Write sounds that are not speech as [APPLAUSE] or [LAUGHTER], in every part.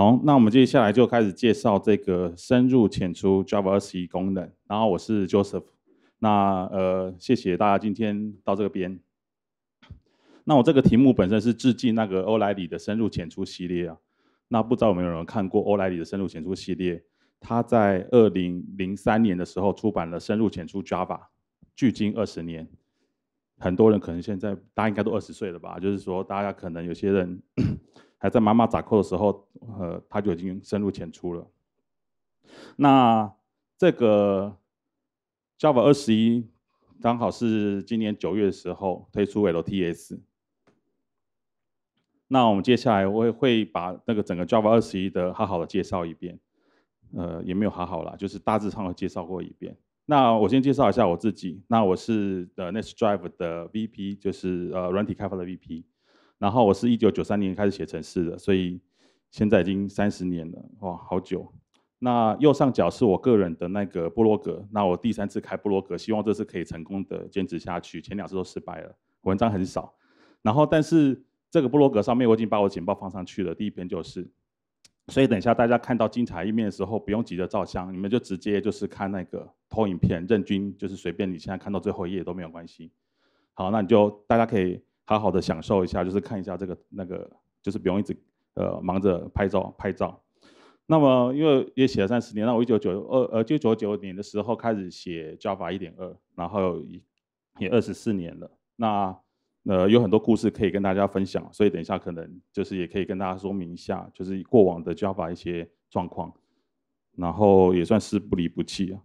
好，那我们接下来就开始介绍这个深入浅出 Java 二十一功能。然后我是 Joseph，那呃，谢谢大家今天到这边。那我这个题目本身是致敬那个欧莱里的深入浅出系列啊。那不知道有没有人看过欧莱里的深入浅出系列？他在二零零三年的时候出版了《深入浅出 Java》，距今二十年，很多人可能现在大家应该都二十岁了吧？就是说，大家可能有些人。还在妈妈砸扣的时候，呃，他就已经深入浅出了。那这个 Java 二十一刚好是今年九月的时候推出 LTS。那我们接下来会会把那个整个 Java 二十一的好好的介绍一遍，呃，也没有好好啦，就是大致上的介绍过一遍。那我先介绍一下我自己，那我是呃 Next Drive 的 VP，就是呃软体开发的 VP。然后我是一九九三年开始写程式的，所以现在已经三十年了，哇，好久。那右上角是我个人的那个部落格，那我第三次开部落格，希望这次可以成功的坚持下去，前两次都失败了，文章很少。然后，但是这个部落格上面我已经把我简报放上去了，第一篇就是，所以等一下大家看到精彩一面的时候，不用急着照相，你们就直接就是看那个投影片，任君就是随便你现在看到最后一页都没有关系。好，那你就大家可以。好好的享受一下，就是看一下这个那个，就是不用一直呃忙着拍照拍照。那么因为也写了三十年，那我一九九二呃九九九年的时候开始写教法一点二，然后也二十四年了。那呃有很多故事可以跟大家分享，所以等一下可能就是也可以跟大家说明一下，就是过往的 v 法一些状况，然后也算是不离不弃啊。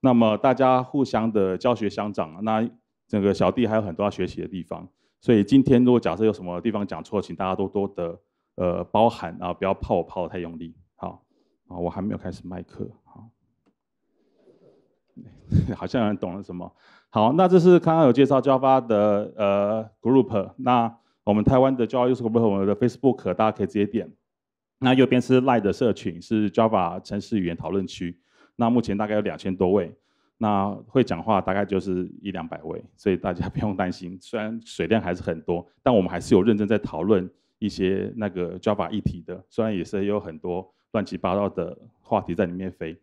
那么大家互相的教学相长，那这个小弟还有很多要学习的地方。所以今天如果假设有什么地方讲错，请大家多多的呃包涵啊，不要泡我泡的太用力。好啊，我还没有开始麦克。好，[LAUGHS] 好像有人懂了什么。好，那这是刚刚有介绍 Java 的呃 group，那我们台湾的 Java 用户 group 和我们的 Facebook，大家可以直接点。那右边是 Lie 的社群，是 Java 城市语言讨论区。那目前大概有两千多位。那会讲话大概就是一两百位，所以大家不用担心。[LAUGHS] 虽然水量还是很多，但我们还是有认真在讨论一些那个 Java 议题的。虽然也是有很多乱七八糟的话题在里面飞。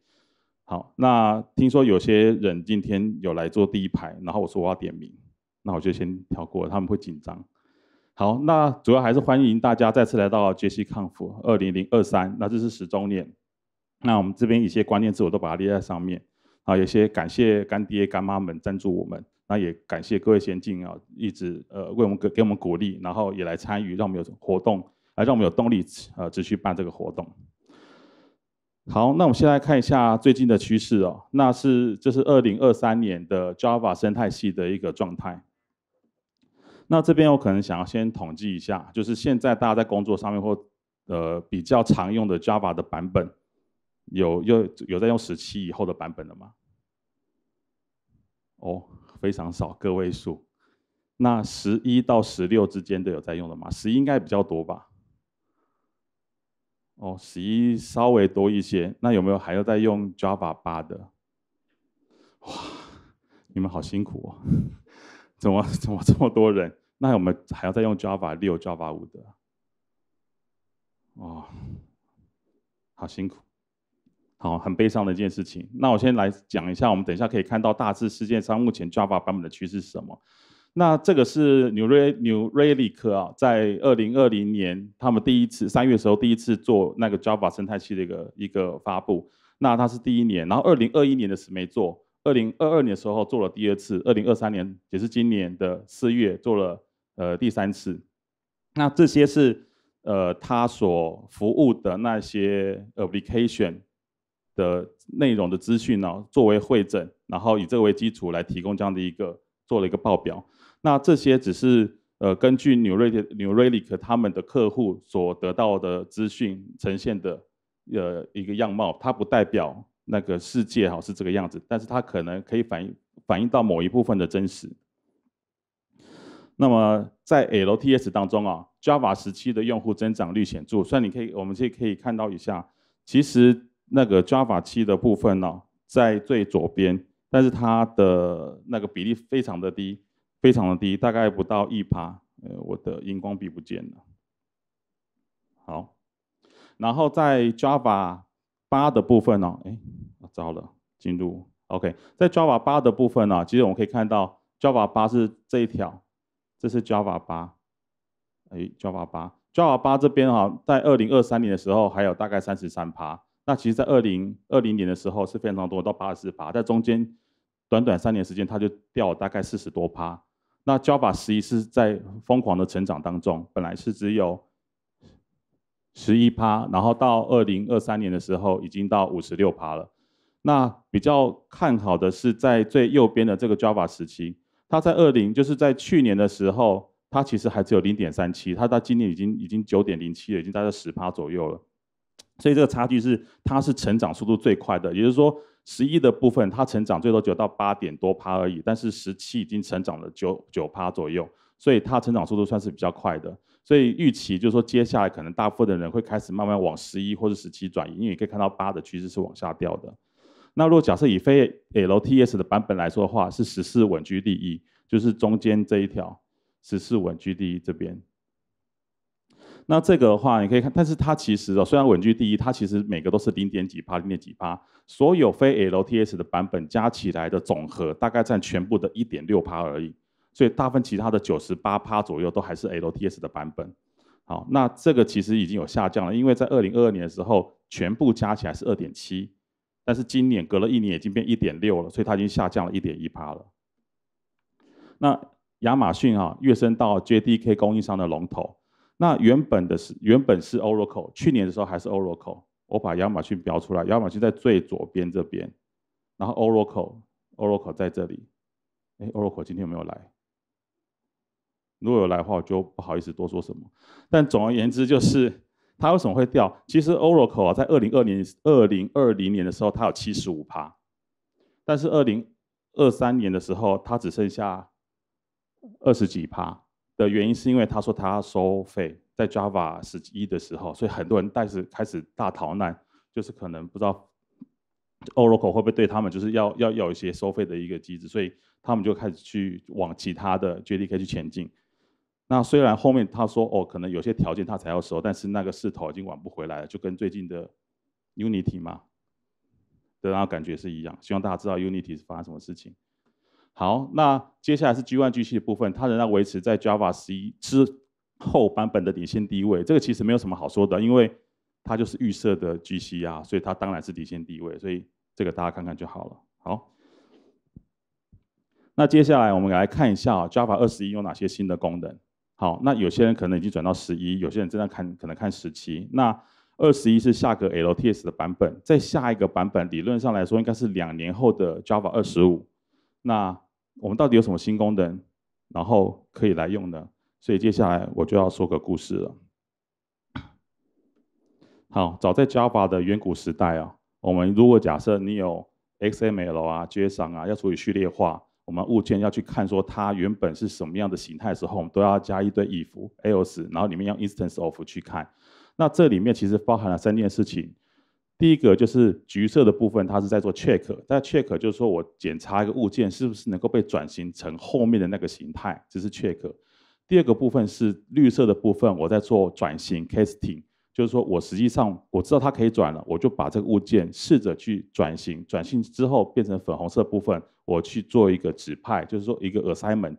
好，那听说有些人今天有来坐第一排，然后我说我要点名，那我就先跳过，他们会紧张。好，那主要还是欢迎大家再次来到杰西康复二零零二三，那这是十周年。那我们这边一些关键字我都把它列在上面。啊，有些感谢干爹干妈们赞助我们，那也感谢各位先进啊，一直呃为我们给给我们鼓励，然后也来参与，让我们有活动，来让我们有动力，呃，持续办这个活动。好，那我们先来看一下最近的趋势哦，那是这是二零二三年的 Java 生态系的一个状态。那这边我可能想要先统计一下，就是现在大家在工作上面或呃比较常用的 Java 的版本，有有有在用十七以后的版本了吗？哦，非常少，个位数。那十一到十六之间的有在用的吗？十一应该比较多吧。哦，十一稍微多一些。那有没有还要再用 Java 八的？哇，你们好辛苦哦！怎么怎么这么多人？那有没有还要再用 Java 六、Java 五的？哦，好辛苦。好，很悲伤的一件事情。那我先来讲一下，我们等一下可以看到大致世界上目前 Java 版本的趋势是什么。那这个是纽瑞纽瑞利科啊，在二零二零年他们第一次三月时候第一次做那个 Java 生态系的一个一个发布。那它是第一年，然后二零二一年的时没做，二零二二年的时候做了第二次，二零二三年也是今年的四月做了呃第三次。那这些是呃他所服务的那些 application。的内容的资讯呢，作为会诊，然后以这个为基础来提供这样的一个做了一个报表。那这些只是呃根据纽瑞的纽瑞利克他们的客户所得到的资讯呈现的呃一个样貌，它不代表那个世界哈是这个样子，但是它可能可以反映反映到某一部分的真实。那么在 LTS 当中啊，Java 时期的用户增长率显著，所以你可以我们这里可以看到一下，其实。那个 Java 七的部分呢，在最左边，但是它的那个比例非常的低，非常的低，大概不到一趴。呃，我的荧光笔不见了。好，然后在 Java 八的部分呢，哎，糟了，进入 OK，在 Java 八的部分呢，其实我们可以看到 Java 八是这一条，这是 Java 八，哎，Java 八，Java 八这边哈，在二零二三年的时候还有大概三十三趴。那其实，在二零二零年的时候是非常多，到八十四趴，在中间短短三年时间，它就掉了大概四十多趴。那 Java 十一是在疯狂的成长当中，本来是只有十一趴，然后到二零二三年的时候，已经到五十六趴了。那比较看好的是在最右边的这个 Java 时期，它在二零就是在去年的时候，它其实还只有零点三七，它到今年已经已经九点零七了，已经大概十趴左右了。所以这个差距是，它是成长速度最快的，也就是说，十一的部分它成长最多只有到八点多趴而已，但是十七已经成长了九九趴左右，所以它成长速度算是比较快的。所以预期就是说，接下来可能大部分的人会开始慢慢往十一或者十七转移，因为你可以看到八的趋势是往下掉的。那如果假设以非 LTS 的版本来说的话，是十四稳居第一，就是中间这一条，十四稳居第一这边。那这个的话，你可以看，但是它其实哦，虽然稳居第一，它其实每个都是零点几趴，零点几趴，所有非 LTS 的版本加起来的总和大概占全部的一点六趴而已，所以大部分其他的九十八趴左右都还是 LTS 的版本。好，那这个其实已经有下降了，因为在二零二二年的时候，全部加起来是二点七，但是今年隔了一年已经变一点六了，所以它已经下降了一点一趴了。那亚马逊啊，跃升到 JDK 供应商的龙头。那原本的是原本是 Oracle，去年的时候还是 Oracle。我把亚马逊标出来，亚马逊在最左边这边，然后 Oracle，Oracle 在这里。哎，Oracle 今天有没有来？如果有来的话，我就不好意思多说什么。但总而言之，就是它为什么会掉？其实 Oracle 啊，在二零二零二零二零年的时候，它有七十五趴，但是二零二三年的时候，它只剩下二十几趴。的原因是因为他说他要收费，在 Java 十一的时候，所以很多人开始开始大逃难，就是可能不知道 Oracle 会不会对他们，就是要要有一些收费的一个机制，所以他们就开始去往其他的 JDK 去前进。那虽然后面他说哦，可能有些条件他才要收，但是那个势头已经挽不回来了，就跟最近的 Unity 嘛，然后感觉是一样。希望大家知道 Unity 是发生什么事情。好，那接下来是 One 机器的部分，它仍然维持在 Java 十一之后版本的领先地位。这个其实没有什么好说的，因为它就是预设的 GC 啊，所以它当然是领先地位。所以这个大家看看就好了。好，那接下来我们来看一下 Java 二十一有哪些新的功能。好，那有些人可能已经转到十一，有些人正在看，可能看十七。那二十一是下个 LTS 的版本，在下一个版本理论上来说，应该是两年后的 Java 二十五。那我们到底有什么新功能，然后可以来用的？所以接下来我就要说个故事了。好，早在 Java 的远古时代啊，我们如果假设你有 XML 啊、JSON 啊，要处理序列化，我们物件要去看说它原本是什么样的形态的时候，我们都要加一堆 if else，然后里面用 instance of 去看。那这里面其实包含了三件事情。第一个就是橘色的部分，它是在做 check，那 check 就是说我检查一个物件是不是能够被转型成后面的那个形态，这是 check。第二个部分是绿色的部分，我在做转型 casting，就是说我实际上我知道它可以转了，我就把这个物件试着去转型，转型之后变成粉红色部分，我去做一个指派，就是说一个 assignment，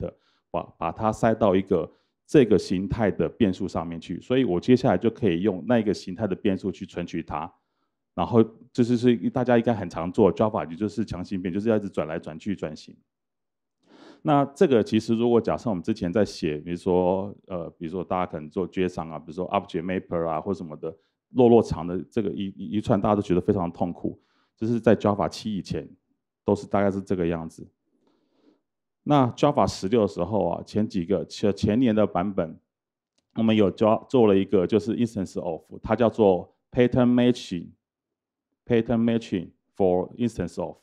把把它塞到一个这个形态的变数上面去，所以我接下来就可以用那个形态的变数去存取它。然后就是是大家应该很常做 Java，也就是强行变，就是要一直转来转去转型。那这个其实如果假设我们之前在写，比如说呃，比如说大家可能做 J s o n 啊，比如说 o b j e c t m a p p e r 啊或什么的，落落长的这个一一串大家都觉得非常痛苦。就是在 Java 七以前，都是大概是这个样子。那 Java 十六的时候啊，前几个前前年的版本，我们有做做了一个就是 instance of，它叫做 Pattern Matching。Pattern matching for instance of，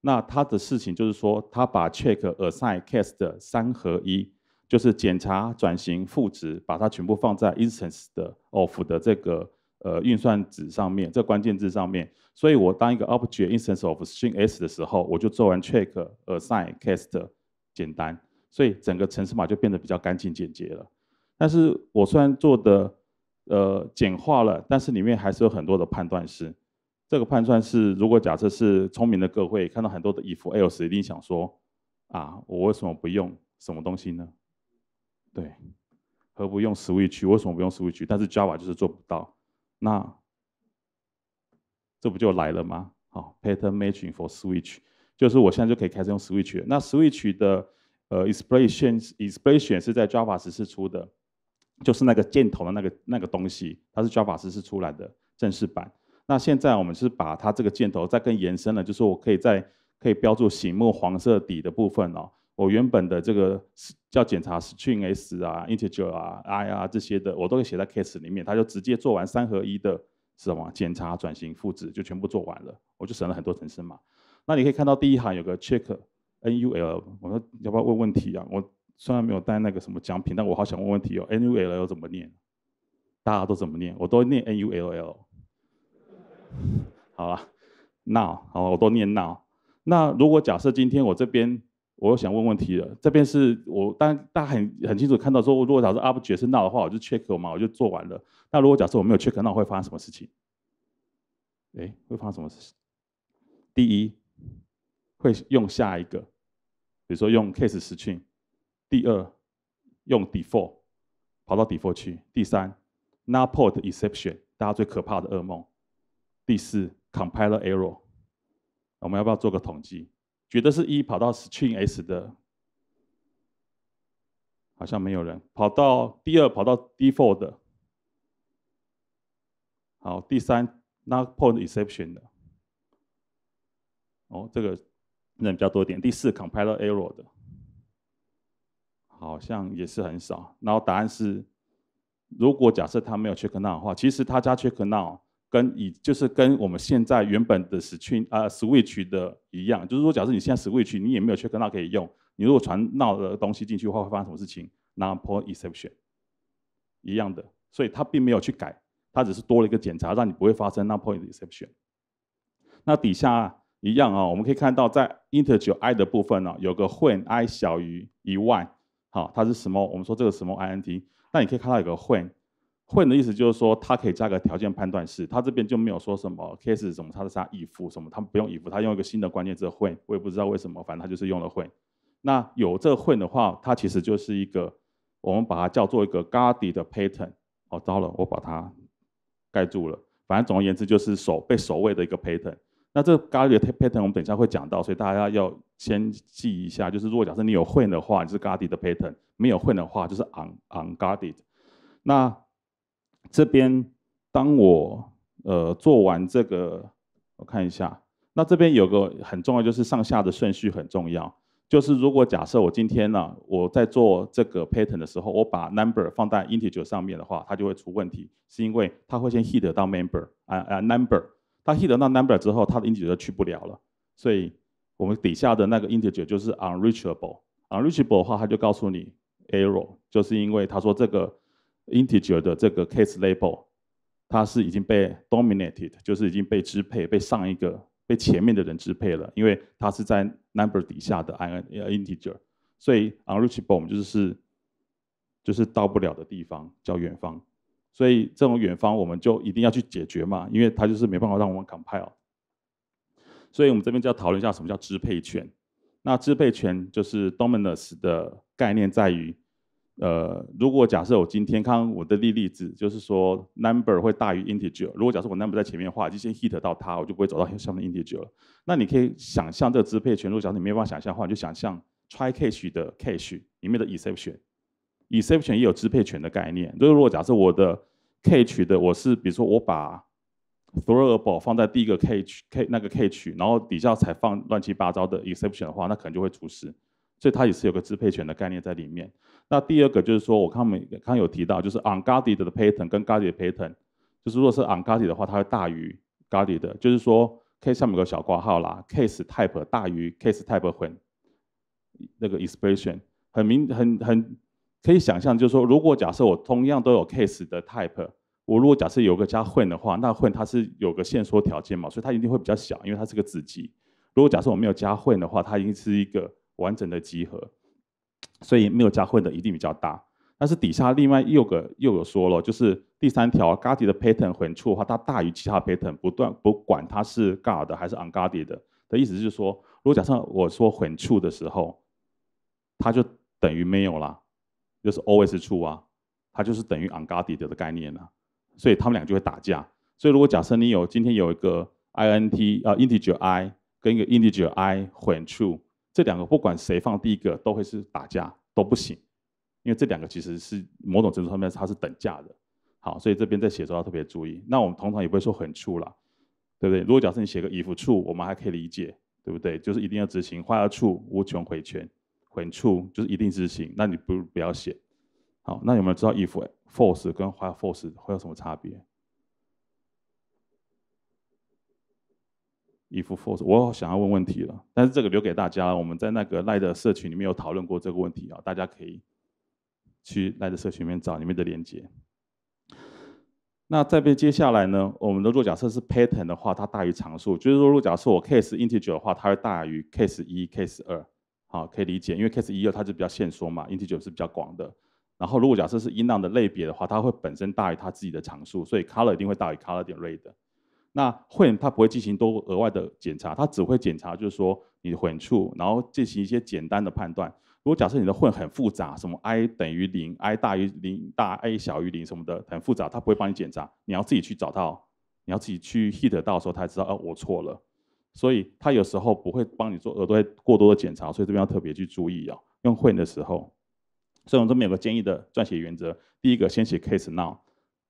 那它的事情就是说，它把 check、assign、cast 的三合一，就是检查、转型、赋值，把它全部放在 instance 的 of 的这个呃运算子上面，这关键字上面。所以我当一个 object instance of string s 的时候，我就做完 check、assign、cast，简单。所以整个程式码就变得比较干净简洁了。但是我虽然做的呃简化了，但是里面还是有很多的判断式。这个判断是，如果假设是聪明的各位看到很多的 if else，一定想说，啊，我为什么不用什么东西呢？对，何不用 switch？为什么不用 switch？但是 Java 就是做不到。那这不就来了吗？好，pattern matching for switch，就是我现在就可以开始用 switch。那 switch 的呃 expression expression 是在 Java 实施出的，就是那个箭头的那个那个东西，它是 Java 实施出来的正式版。那现在我们是把它这个箭头再更延伸了，就是我可以在可以标注醒目黄色底的部分哦。我原本的这个叫检查 strings 啊、integer 啊、i 啊这些的，我都会写在 case 里面，它就直接做完三合一的什么检查、转型、复制，就全部做完了，我就省了很多程式码。那你可以看到第一行有个 check null，我说要不要问问题啊？我虽然没有带那个什么奖品，但我好想问问题哦。null 怎么念？大家都怎么念？我都念 null。好了，no，好，我都念 no。那如果假设今天我这边我又想问问题了，这边是我，但大家很很清楚看到说，如果假设 absolute no 的话，我就 check 嘛，我就做完了。那如果假设我没有 check，那会发生什么事情？哎，会发生什么？事情？第一，会用下一个，比如说用 case string。第二，用 default，跑到 default 去。第三 n u l l p o r t e x c e p t i o n 大家最可怕的噩梦。第四 compiler error，我们要不要做个统计？觉得是一跑到 string s 的，好像没有人跑到第二跑到 default。好，第三 n o l l point exception 的，哦，这个人比较多点。第四 compiler error 的，好像也是很少。然后答案是，如果假设他没有 check now 的话，其实他加 check now。跟以就是跟我们现在原本的 switch 啊 switch 的一样，就是说，假设你现在 switch，你也没有去跟它可以用，你如果传闹的东西进去的话，会发生什么事情那 u l l p o i n t e x c e p t i o n 一样的，所以它并没有去改，它只是多了一个检查，让你不会发生那 u l l p o i n t e x c e p t i o n 那底下一样啊，我们可以看到在 integer i 的部分呢，有个 when i 小于一万，好，它是 small，我们说这个 small int，那你可以看到有个 when。混的意思就是说，它可以加个条件判断式，它这边就没有说什么 case 什么，它是啥 if 什么，他们不用 if，它用一个新的关键字混，我也不知道为什么，反正它就是用了混。那有这个混的话，它其实就是一个，我们把它叫做一个 g u a r d y 的 pattern。哦，糟了，我把它盖住了。反正总而言之，就是守被守卫的一个 pattern。那这 g u a r d y 的 pattern 我们等一下会讲到，所以大家要先记一下，就是如果假设你有混的话，就是 g u a r d y 的 pattern；没有混的话，就是 un unguarded。那这边，当我呃做完这个，我看一下。那这边有个很重要，就是上下的顺序很重要。就是如果假设我今天呢，我在做这个 pattern 的时候，我把 number 放在 integer 上面的话，它就会出问题，是因为它会先 hit 到 member 啊啊 number，它 hit 到 number 之后，它的 integer 就去不了了。所以，我们底下的那个 integer 就是 unreachable。unreachable 的话，它就告诉你 error，就是因为它说这个。Integer 的这个 case label，它是已经被 dominated，就是已经被支配、被上一个、被前面的人支配了，因为它是在 number 底下的 integer，所以 unreachable 就是就是到不了的地方，叫远方。所以这种远方我们就一定要去解决嘛，因为它就是没办法让我们 compile。所以我们这边就要讨论一下什么叫支配权。那支配权就是 dominance 的概念在于。呃，如果假设我今天看我的例例子，就是说 number 会大于 integer。如果假设我 number 在前面的话，就先 hit 到它，我就不会走到下面 integer 了。那你可以想象这个支配权。如果假设你没办法想象的话，你就想象 try catch 的 catch 里面的 exception，exception 也有支配权的概念。就是如果假设我的 catch 的我是，比如说我把 throwable 放在第一个 catch，那个 catch，然后底下才放乱七八糟的 exception 的话，那可能就会出事。所以它也是有个支配权的概念在里面。那第二个就是说，我看没，刚有提到，就是 unguarded 的 pattern 跟 guarded pattern，就是如果是 unguarded 的话，它会大于 guarded，就是说 case 上有个小括号啦，case type 大于 case type 混那个 expression 很明很很可以想象，就是说如果假设我同样都有 case 的 type，我如果假设有个加混的话，那混它是有个限缩条件嘛，所以它一定会比较小，因为它是个子集。如果假设我没有加混的话，它一定是一个完整的集合。所以没有加混的一定比较大，但是底下另外又个又有说了，就是第三条 guarded pattern 混处的话，它大于其他 pattern，不断不管它是 g u a r d 还是 unguarded 的意思就是说，如果假设我说混处的时候，它就等于没有了，就是 a a l w y s true 啊，它就是等于 unguarded 的概念了，所以他们俩就会打架。所以如果假设你有今天有一个 INT 啊 integer I 跟一个 integer I 混，true, 这两个不管谁放第一个都会是打架都不行，因为这两个其实是某种程度上面它是等价的，好，所以这边在写候要特别注意。那我们通常也不会说很处啦，对不对？如果假设你写个 if 处，我们还可以理解，对不对？就是一定要执行，坏花处无权回权，回处就是一定执行，那你不不要写。好，那有没有知道 if force 跟花 force 会有什么差别？if f o r c e 我想要问问题了，但是这个留给大家。我们在那个赖的社群里面有讨论过这个问题啊，大家可以去赖的社群里面找里面的连接。那再被接下来呢，我们的弱假设是 pattern 的话，它大于常数。就是说，弱假设我 case integer 的话，它会大于 case 一、case 二。好，可以理解，因为 case 一、二它就比较线索嘛，integer 是比较广的。然后，如果假设是音浪的类别的话，它会本身大于它自己的常数，所以 color 一定会大于 color 点 red。那混它不会进行多额外的检查，它只会检查就是说你的混处，然后进行一些简单的判断。如果假设你的混很复杂，什么 i 等于零，i 大于零，大 a 小于零什么的很复杂，它不会帮你检查，你要自己去找到，你要自己去 hit 到时候，它才知道哦我错了。所以它有时候不会帮你做，额外过多的检查，所以这边要特别去注意哦，用混的时候，所以我们这边有个建议的撰写原则，第一个先写 case now，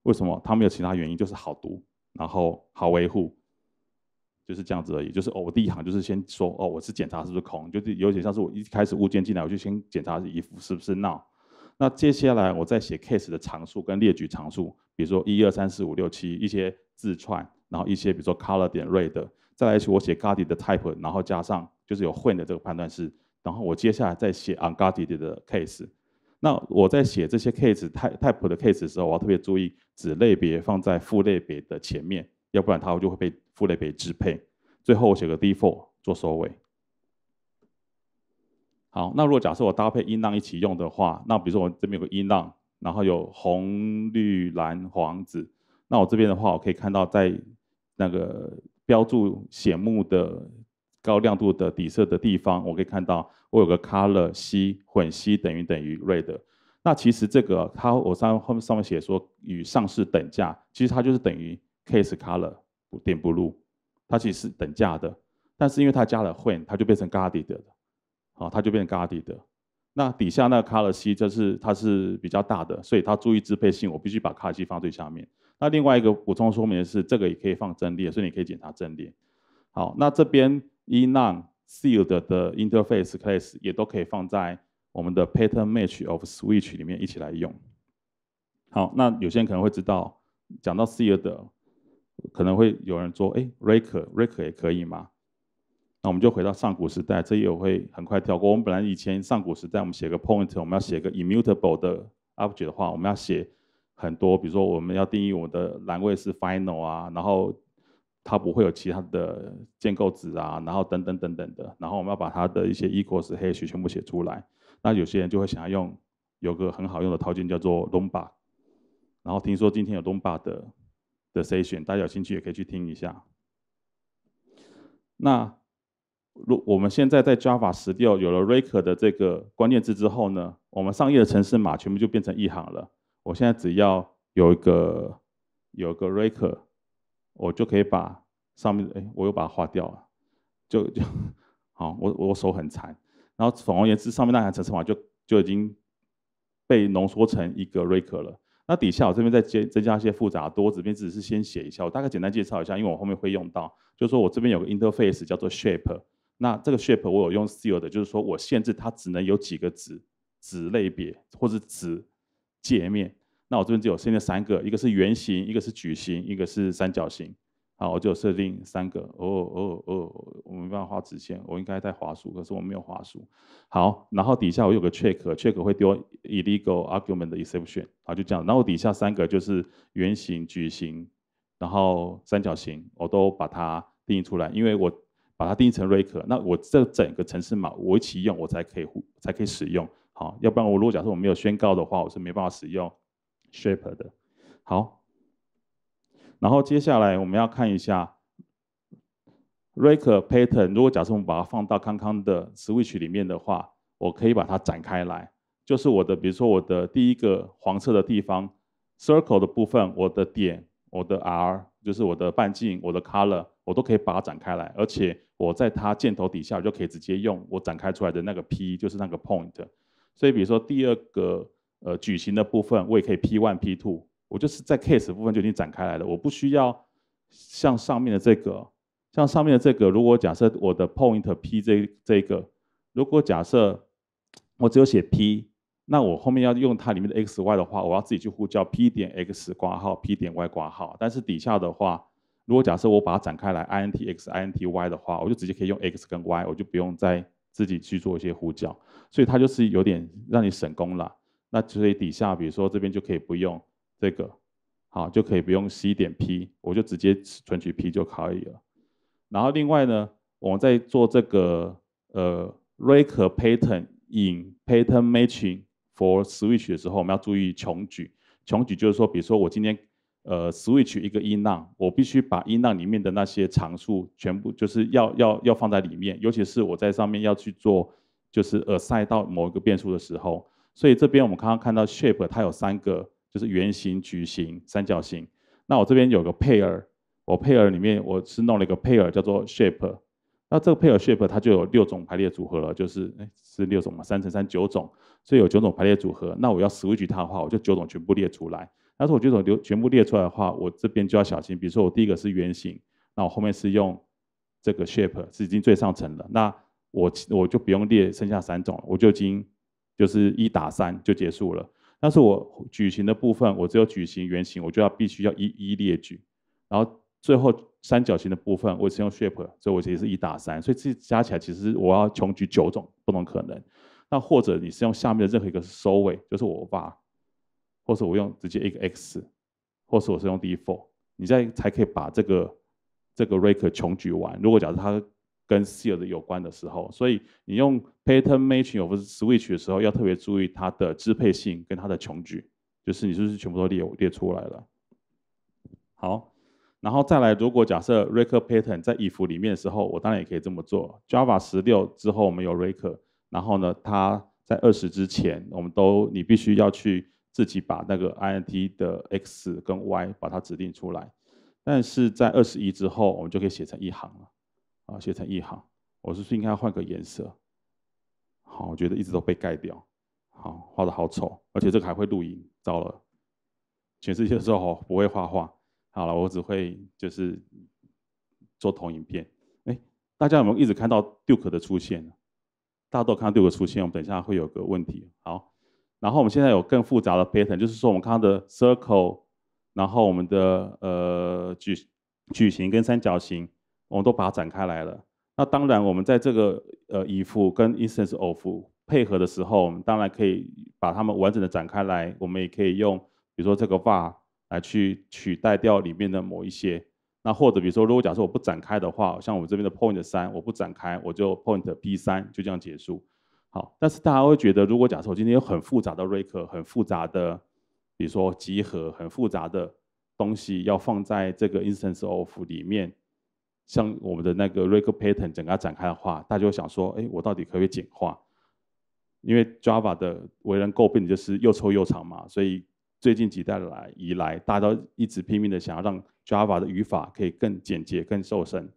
为什么？它没有其他原因，就是好读。然后好维护，就是这样子而已。就是哦，我第一行就是先说哦，我是检查是不是空，就是有点像是我一开始物件进来，我就先检查衣服是不是 n 那接下来我再写 case 的常数跟列举常数，比如说一二三四五六七一些字串，然后一些比如说 color 点 red，再来去我写 g u a r d y 的 type，然后加上就是有 when 的这个判断式，然后我接下来再写 unguarded 的 case。那我在写这些 case type 的 case 的时候，我要特别注意子类别放在父类别的前面，要不然它就会被父类别支配。最后我写个 default 做收尾。好，那如果假设我搭配音浪一起用的话，那比如说我这边有个音浪，然后有红、绿、蓝、黄、紫，那我这边的话，我可以看到在那个标注显目的。高亮度的底色的地方，我可以看到我有个 color c 混 c 等于等于 red。那其实这个它我上后面上面写说与上市等价，其实它就是等于 case color 点电 l u 它其实是等价的。但是因为它加了混，它就变成 guarded 的，好，它就变成 guarded。那底下那个 color c 就是它是比较大的，所以它注意支配性，我必须把 color c 放最下面。那另外一个补充说明的是，这个也可以放阵列，所以你可以检查阵列。好，那这边。enum sealed 的 interface class 也都可以放在我们的 pattern match of switch 里面一起来用。好，那有些人可能会知道，讲到 sealed，可能会有人说，哎 r a c e r r a c e r 也可以吗？那我们就回到上古时代，这也会很快跳过。我们本来以前上古时代，我们写个 point，我们要写个 immutable 的 object 的话，我们要写很多，比如说我们要定义我的栏位是 final 啊，然后。它不会有其他的建构子啊，然后等等等等的，然后我们要把它的一些 equals hash 全部写出来。那有些人就会想要用有个很好用的套件叫做 l o m b a 然后听说今天有 l o m b a 的的 session，大家有兴趣也可以去听一下。那如我们现在在 Java 十六有了 raker 的这个关键字之后呢，我们上页的城市码全部就变成一行了。我现在只要有一个有一个 raker。我就可以把上面哎，我又把它划掉了，就就好。我我手很残，然后总而言之，上面那行程式码就就已经被浓缩成一个 rake 了。那底下我这边再接增加一些复杂多这边只是先写一下，我大概简单介绍一下，因为我后面会用到。就是说我这边有个 interface 叫做 shape，那这个 shape 我有用 s e a l 的，就是说我限制它只能有几个子子类别或者子界面。那我这边就有设定三个，一个是圆形，一个是矩形，一个是三角形。好，我就设定三个。哦哦哦，我没办法画直线，我应该在滑鼠，可是我没有滑鼠。好，然后底下我有个 check，check 会丢 illegal argument 的 exception。好，就这样。然后底下三个就是圆形、矩形，然后三角形，我都把它定义出来，因为我把它定义成 rec。那我这整个程式码我一起用，我才可以才可以使用。好，要不然我如果假设我没有宣告的话，我是没办法使用。s h a p e 的，好。然后接下来我们要看一下 r e r pattern。如果假设我们把它放到康康的 switch 里面的话，我可以把它展开来，就是我的，比如说我的第一个黄色的地方，circle 的部分，我的点，我的 r，就是我的半径，我的 color，我都可以把它展开来，而且我在它箭头底下就可以直接用我展开出来的那个 p，就是那个 point。所以比如说第二个。呃，矩形的部分我也可以 p one p two，我就是在 case 部分就已经展开来了，我不需要像上面的这个，像上面的这个，如果假设我的 p o i n t p 这这个，如果假设我只有写 p，那我后面要用它里面的 x y 的话，我要自己去呼叫 p 点 x 挂号 p 点 y 挂号。但是底下的话，如果假设我把它展开来 int x int y 的话，我就直接可以用 x 跟 y，我就不用再自己去做一些呼叫，所以它就是有点让你省功了。那所以底下，比如说这边就可以不用这个，好就可以不用 C 点 P，我就直接存取 P 就可以了。然后另外呢，我们在做这个呃 r a k e r pattern in pattern matching for switch 的时候，我们要注意穷举。穷举就是说，比如说我今天呃 switch 一个音浪，我必须把音浪里面的那些常数全部就是要要要放在里面，尤其是我在上面要去做就是呃塞到某一个变数的时候。所以这边我们刚刚看到 shape，它有三个，就是圆形、矩形、三角形。那我这边有个 pair，我 pair 里面我是弄了一个 pair，叫做 shape。那这个 pair shape 它就有六种排列组合了，就是是六种嘛，三乘三九种，所以有九种排列组合。那我要 switch 它的话，我就九种全部列出来。但是我觉种留全部列出来的话，我这边就要小心，比如说我第一个是圆形，那我后面是用这个 shape，是已经最上层了，那我我就不用列剩下三种，我就已经。就是一打三就结束了。但是我矩形的部分，我只有矩形、圆形，我就要必须要一一列举。然后最后三角形的部分，我是用 shape，所以我也是一打三。所以这加起来其实我要穷举九种不同可能。那或者你是用下面的任何一个收尾，就是我把，或是我用直接一个 x，或是我是用 default，你再才可以把这个这个 raker 穷举完。如果假设它跟 s e a l 的有关的时候，所以你用 pattern match i n g 或者 switch 的时候，要特别注意它的支配性跟它的穷举，就是你是不是全部都列列出来了。好，然后再来，如果假设 record pattern 在 if 里面的时候，我当然也可以这么做。Java 十六之后我们有 record，然后呢，它在二十之前，我们都你必须要去自己把那个 int 的 x 跟 y 把它指定出来，但是在二十一之后，我们就可以写成一行了。啊，写成一行，我是不是应该要换个颜色？好，我觉得一直都被盖掉。好，画的好丑，而且这个还会露影，糟了！全世界的时候不会画画。好了，我只会就是做同影片。哎，大家有没有一直看到 Duke 的出现？大家都看到 Duke 出现，我们等一下会有个问题。好，然后我们现在有更复杂的 pattern，就是说我们看到的 circle，然后我们的呃矩矩形跟三角形。我们都把它展开来了。那当然，我们在这个呃，if 跟 instance of 配合的时候，我们当然可以把它们完整的展开来。我们也可以用，比如说这个 var 来去取代掉里面的某一些。那或者比如说，如果假设我不展开的话，像我们这边的 point 三，我不展开，我就 point p 三就这样结束。好，但是大家会觉得，如果假设我今天有很复杂的 rec，很复杂的，比如说集合，很复杂的东西要放在这个 instance of 里面。像我们的那个 regular pattern 整个展开的话，大家会想说：哎，我到底可不可以简化？因为 Java 的为人诟病就是又臭又长嘛，所以最近几代来以来，大家都一直拼命的想要让 Java 的语法可以更简洁、更瘦身。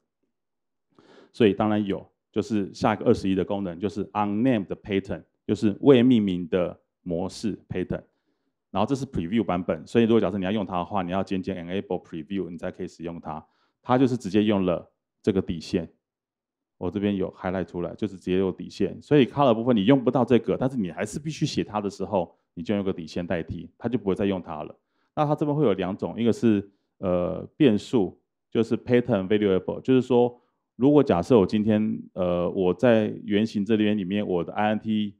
所以当然有，就是下一个二十一的功能就是 unnamed pattern，就是未命名的模式 pattern。然后这是 preview 版本，所以如果假设你要用它的话，你要先先 enable preview，你才可以使用它。它就是直接用了这个底线，我这边有 highlight 出来，就是直接用底线。所以 color 部分你用不到这个，但是你还是必须写它的时候，你就用个底线代替，它就不会再用它了。那它这边会有两种，一个是呃变数，就是 pattern variable，就是说如果假设我今天呃我在原型这边里面，我的 int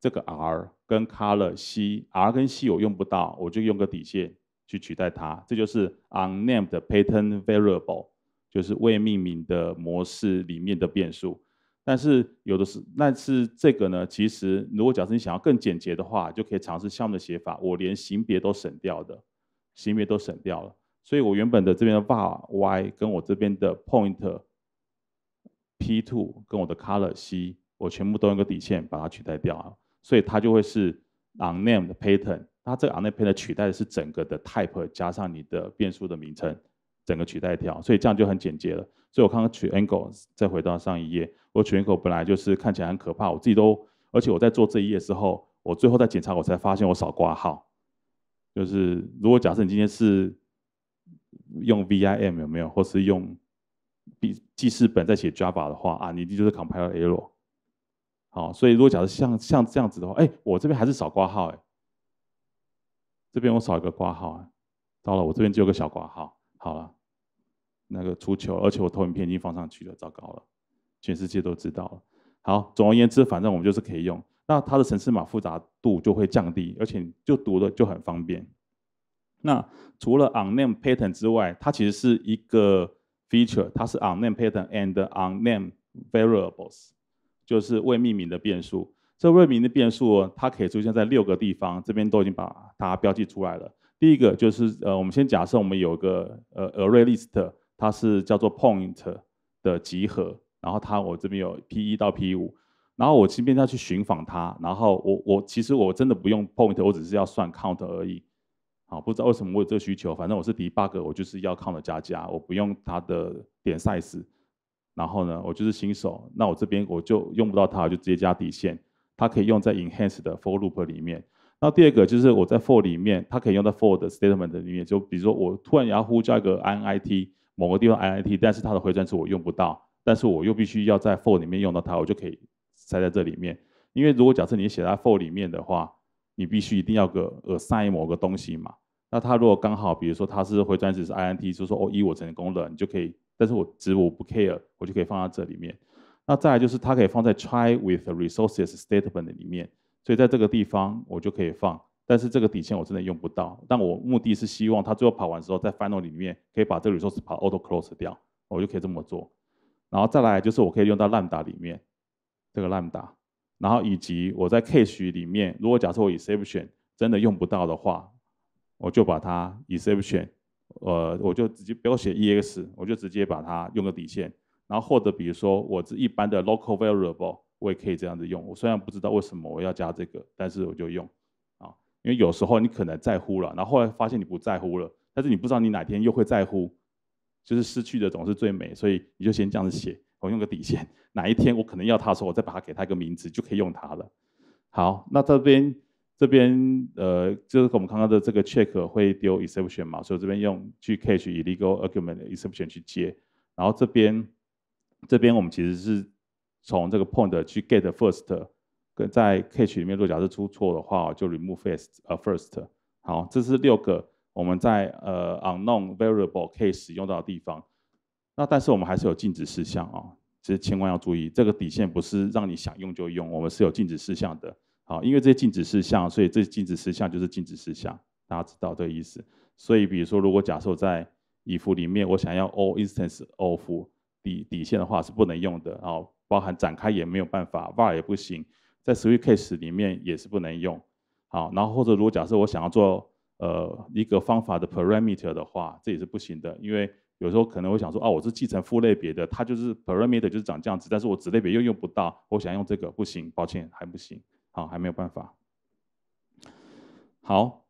这个 r 跟 color c r 跟 c 我用不到，我就用个底线去取代它，这就是 unnamed pattern variable。就是未命名的模式里面的变数，但是有的是，但是这个呢，其实如果假设你想要更简洁的话，就可以尝试项目的写法。我连型别都省掉的，型别都省掉了。所以我原本的这边的 var y 跟我这边的 point p two 跟我的 color c，我全部都用个底线把它取代掉啊。所以它就会是 unamed pattern。它这个 unamed pattern 取代的是整个的 type 加上你的变数的名称。整个取代掉，所以这样就很简洁了。所以我刚刚取 angle 再回到上一页，我取 angle 本来就是看起来很可怕，我自己都而且我在做这一页时候，我最后在检查我才发现我少挂号。就是如果假设你今天是用 vim 有没有，或是用笔记事本在写 java 的话啊，你就是 compile error。好，所以如果假设像像这样子的话，哎，我这边还是少挂号哎，这边我少一个挂号啊，糟了我这边就有个小挂号。好了，那个出球，而且我投影片已经放上去了，糟糕了，全世界都知道了。好，总而言之，反正我们就是可以用。那它的层次码复杂度就会降低，而且就读的就很方便。那除了 unnamed pattern 之外，它其实是一个 feature，它是 unnamed pattern and unnamed variables，就是未命名的变数。这未名的变数，它可以出现在六个地方，这边都已经把它标记出来了。第一个就是呃，我们先假设我们有个呃，a r r a y list，它是叫做 point 的集合，然后它我这边有 p 一到 p 五，然后我这边要去寻访它，然后我我其实我真的不用 point，我只是要算 count 而已，好，不知道为什么我有这个需求，反正我是 debug，我就是要 count 加加，我不用它的点 size，然后呢，我就是新手，那我这边我就用不到它，我就直接加底线，它可以用在 enhance 的 for loop 里面。那第二个就是我在 for 里面，它可以用在 for 的 statement 里面，就比如说我突然要呼叫一个 init 某个地方 init，但是它的回转值我用不到，但是我又必须要在 for 里面用到它，我就可以塞在这里面。因为如果假设你写在 for 里面的话，你必须一定要个 assign 某个东西嘛。那它如果刚好，比如说它是回转值是 int，就说哦一我成功了，你就可以。但是我值我不 care，我就可以放在这里面。那再来就是它可以放在 try with resources statement 里面。所以在这个地方我就可以放，但是这个底线我真的用不到。但我目的是希望他最后跑完之后，在 final 里面可以把这个 resource 跑 auto close 掉，我就可以这么做。然后再来就是我可以用到 lambda 里面，这个 lambda，然后以及我在 case 里面，如果假设我以 exception 真的用不到的话，我就把它以 exception，呃，我就直接不要写 ex，我就直接把它用个底线。然后或者比如说我这一般的 local variable。我也可以这样子用，我虽然不知道为什么我要加这个，但是我就用，啊，因为有时候你可能在乎了，然后后来发现你不在乎了，但是你不知道你哪天又会在乎，就是失去的总是最美，所以你就先这样子写，我用个底线，哪一天我可能要他候，我再把它给它一个名字，就可以用它了。好，那这边这边呃，就是我们刚刚的这个 check 会丢 exception 嘛，所以这边用去 catch illegal argument exception 去接，然后这边这边我们其实是。从这个 point 去 get first，跟在 c a t c h 里面果假设出错的话，就 remove first，呃 first。好，这是六个我们在呃 unknown variable 可以使用到的地方。那但是我们还是有禁止事项啊，其实千万要注意，这个底线不是让你想用就用，我们是有禁止事项的。好，因为这些禁止事项，所以这禁止事项就是禁止事项，大家知道这个意思。所以比如说，如果假设在 if 里面我想要 all instance of 底底线的话，是不能用的好。包含展开也没有办法，var 也不行，在 s w r t c case 里面也是不能用。好，然后或者如果假设我想要做呃一个方法的 parameter 的话，这也是不行的，因为有时候可能会想说啊，我是继承父类别的，它就是 parameter 就是长这样子，但是我子类别又用不到，我想用这个不行，抱歉还不行，好还没有办法。好，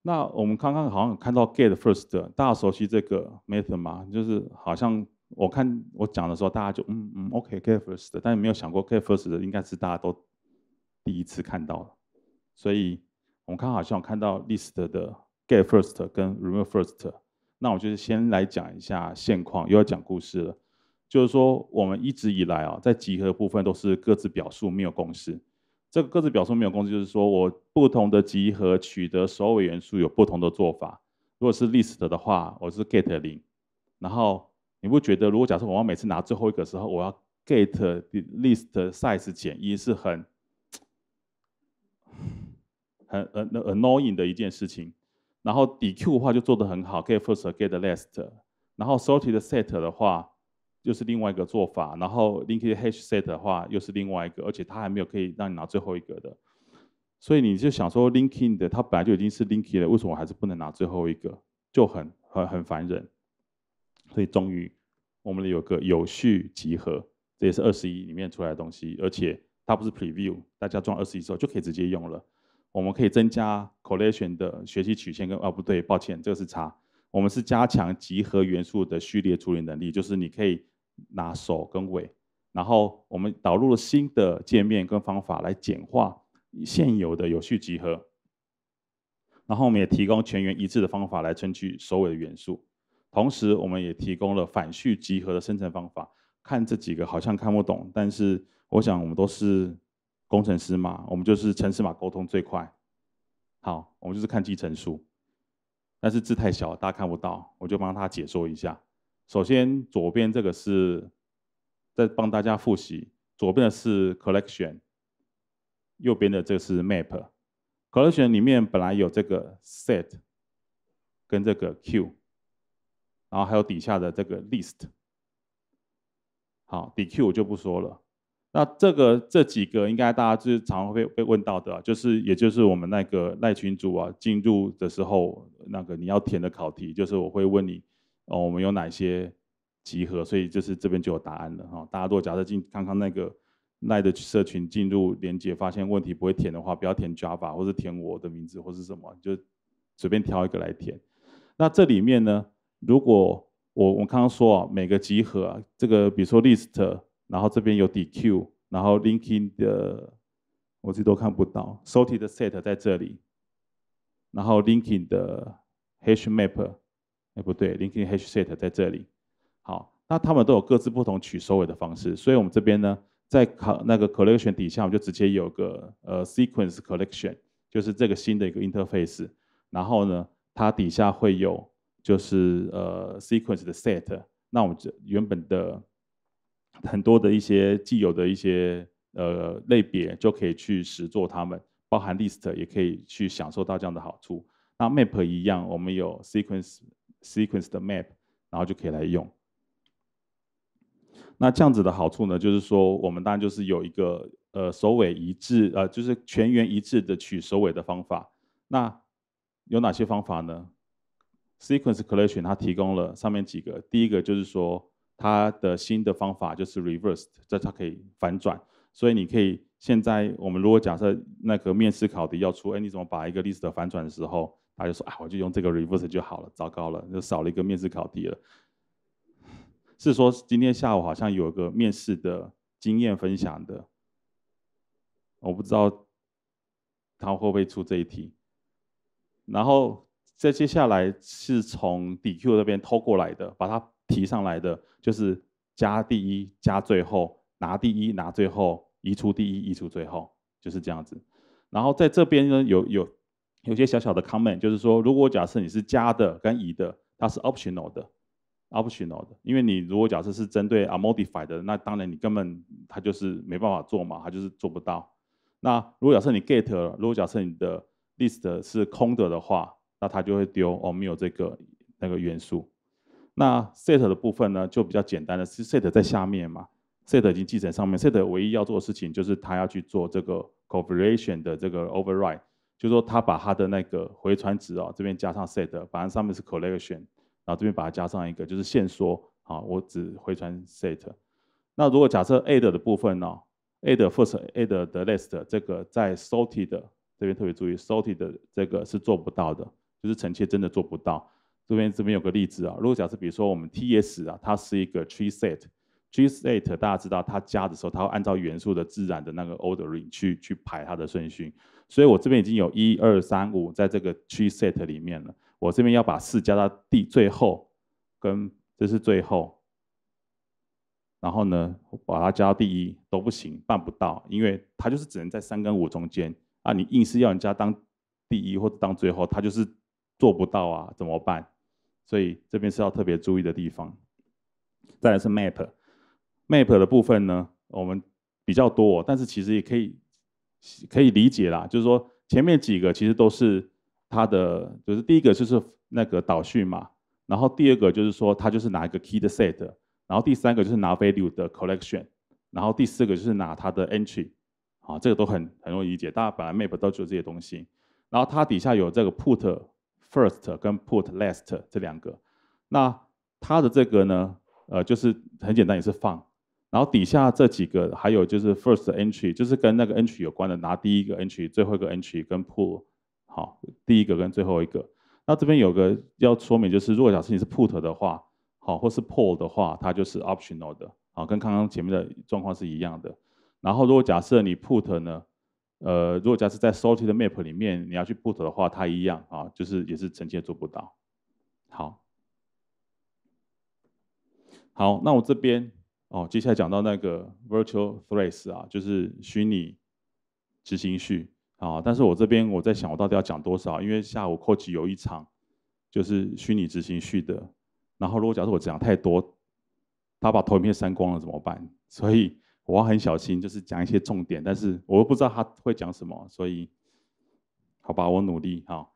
那我们刚刚好像看到 get first，大家熟悉这个 method 吗？就是好像。我看我讲的时候，大家就嗯嗯，OK get first 但是没有想过 get first 的应该是大家都第一次看到了，所以我们看好像看到 list 的 get first 跟 remove first，那我就是先来讲一下现况，又要讲故事了。就是说我们一直以来啊，在集合部分都是各自表述，没有公式。这个各自表述没有公式，就是说我不同的集合取得首尾元素有不同的做法。如果是 list 的话，我是 get 零，然后。你不觉得，如果假设我要每次拿最后一个时候，我要 get list size 减一，是很很呃那 annoying 的一件事情。然后 d e q 的话就做的很好，get first get last。然后 sorted set 的话又是另外一个做法，然后 linked hash set 的话又是另外一个，而且它还没有可以让你拿最后一个的。所以你就想说 l i n k g 的它本来就已经是 l i n k n g 了，为什么我还是不能拿最后一个？就很很很烦人。所以终于，我们有个有序集合，这也是二十一里面出来的东西，而且它不是 preview，大家装二十一之后就可以直接用了。我们可以增加 collection 的学习曲线跟啊不对，抱歉，这个是差。我们是加强集合元素的序列处理能力，就是你可以拿手跟尾，然后我们导入了新的界面跟方法来简化现有的有序集合，然后我们也提供全员一致的方法来存取首尾的元素。同时，我们也提供了反序集合的生成方法。看这几个好像看不懂，但是我想我们都是工程师嘛，我们就是程式码沟通最快。好，我们就是看继承数，但是字太小，大家看不到，我就帮他解说一下。首先，左边这个是在帮大家复习，左边的是 collection，右边的这个是 map。collection 里面本来有这个 set 跟这个 queue。然后还有底下的这个 list，好 d q 我就不说了。那这个这几个应该大家是常会被被问到的，就是也就是我们那个赖群主啊进入的时候，那个你要填的考题，就是我会问你哦，我们有哪些集合，所以就是这边就有答案了哈。大家如果假设进刚刚那个赖的社群进入连接，发现问题不会填的话，不要填 Java 或者填我的名字或是什么，就随便挑一个来填。那这里面呢？如果我我刚刚说啊，每个集合啊，这个比如说 list，然后这边有 d q 然后 linking 的，我自己都看不到 sorted set 在这里，然后 linking 的 hash map，哎不对，linking hash set 在这里。好，那他们都有各自不同取收尾的方式，所以我们这边呢，在考那个 collection 底下，我们就直接有个呃 sequence collection，就是这个新的一个 interface，然后呢，它底下会有。就是呃，sequence 的 set，那我们原本的很多的一些既有的一些呃类别，就可以去使做它们，包含 list 也可以去享受到这样的好处。那 map 一样，我们有 sequence sequence 的 map，然后就可以来用。那这样子的好处呢，就是说我们当然就是有一个呃首尾一致，呃就是全员一致的取首尾的方法。那有哪些方法呢？Sequence Collection 它提供了上面几个，第一个就是说它的新的方法就是 reverse，这它可以反转，所以你可以现在我们如果假设那个面试考题要出，哎，你怎么把一个 list 反转的时候，他就说啊，我就用这个 reverse 就好了，糟糕了，就少了一个面试考题了。是说今天下午好像有个面试的经验分享的，我不知道他会不会出这一题，然后。在接下来是从 DQ 那边偷过来的，把它提上来的，就是加第一、加最后，拿第一、拿最后，移出第一、移出最后，就是这样子。然后在这边呢，有有有些小小的 comment，就是说，如果假设你是加的跟移的，它是 optional 的，optional 的，因为你如果假设是针对 a m o d i f i e d 的，那当然你根本它就是没办法做嘛，它就是做不到。那如果假设你 get，了，如果假设你的 list 是空的的话，那它就会丢哦，没有这个那个元素。那 set 的部分呢，就比较简单了，是 set 在下面嘛？set 已经继承上面 set，唯一要做的事情就是它要去做这个 c o l l e a t i o n 的这个 override，就说它把它的那个回传值哦，这边加上 set，反正上面是 collection，然后这边把它加上一个就是线缩，好，我只回传 set。那如果假设 add 的部分呢，add first add 的 list 这个在 sorted 这边特别注意，sorted 这个是做不到的。就是臣妾真的做不到。这边这边有个例子啊，如果假设比如说我们 T S 啊，它是一个 Tree Set。Tree Set 大家知道，它加的时候，它会按照元素的自然的那个 ordering 去去排它的顺序。所以我这边已经有1、2、3、5在这个 Tree Set 里面了。我这边要把4加到第最后，跟这是最后。然后呢，把它加到第一都不行，办不到，因为它就是只能在三跟五中间啊。你硬是要人家当第一或者当最后，它就是。做不到啊，怎么办？所以这边是要特别注意的地方。再来是 map，map 的部分呢，我们比较多，但是其实也可以可以理解啦。就是说前面几个其实都是它的，就是第一个就是那个导序嘛，然后第二个就是说它就是拿一个 key 的 set，然后第三个就是拿 value 的 collection，然后第四个就是拿它的 entry，啊，这个都很很容易理解。大家本来 map 都就这些东西，然后它底下有这个 put。First 跟 Put Last 这两个，那它的这个呢，呃，就是很简单，也是放。然后底下这几个还有就是 First Entry，就是跟那个 Entry 有关的，拿第一个 Entry，最后一个 Entry 跟 Pull。好，第一个跟最后一个。那这边有个要说明，就是如果假设你是 Put 的话，好，或是 Pull 的话，它就是 Optional 的，好，跟刚刚前面的状况是一样的。然后如果假设你 Put 呢？呃，如果假设在 Sorted Map 里面你要去 put 的话，它一样啊，就是也是整件做不到。好，好，那我这边哦，接下来讲到那个 Virtual Threads 啊，就是虚拟执行序啊。但是我这边我在想，我到底要讲多少？因为下午 c h 有一场就是虚拟执行序的，然后如果假设我讲太多，他把投影片删光了怎么办？所以。我很小心，就是讲一些重点，但是我又不知道他会讲什么，所以，好吧，我努力哈。